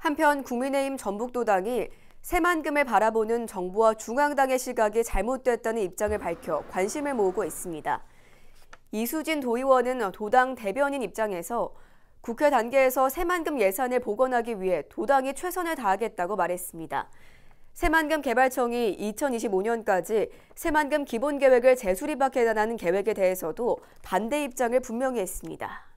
한편 국민의힘 전북도당이 새만금을 바라보는 정부와 중앙당의 시각이 잘못됐다는 입장을 밝혀 관심을 모으고 있습니다. 이수진 도의원은 도당 대변인 입장에서 국회 단계에서 새만금 예산을 복원하기 위해 도당이 최선을 다하겠다고 말했습니다. 새만금 개발청이 2025년까지 새만금 기본계획을 재수립하게 다는 계획에 대해서도 반대 입장을 분명히 했습니다.